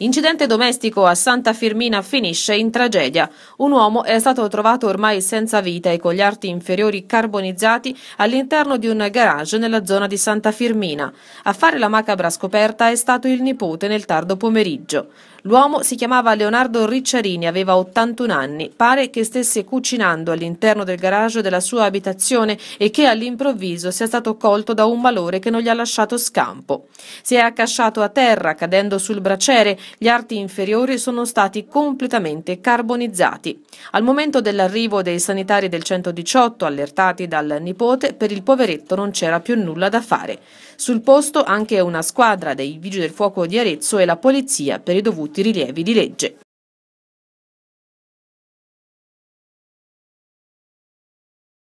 Incidente domestico a Santa Firmina finisce in tragedia. Un uomo è stato trovato ormai senza vita e con gli arti inferiori carbonizzati all'interno di un garage nella zona di Santa Firmina. A fare la macabra scoperta è stato il nipote nel tardo pomeriggio. L'uomo si chiamava Leonardo Ricciarini, aveva 81 anni. Pare che stesse cucinando all'interno del garage della sua abitazione e che all'improvviso sia stato colto da un malore che non gli ha lasciato scampo. Si è accasciato a terra cadendo sul braciere gli arti inferiori sono stati completamente carbonizzati. Al momento dell'arrivo dei sanitari del 118, allertati dal nipote, per il poveretto non c'era più nulla da fare. Sul posto anche una squadra dei Vigili del Fuoco di Arezzo e la Polizia per i dovuti rilievi di legge.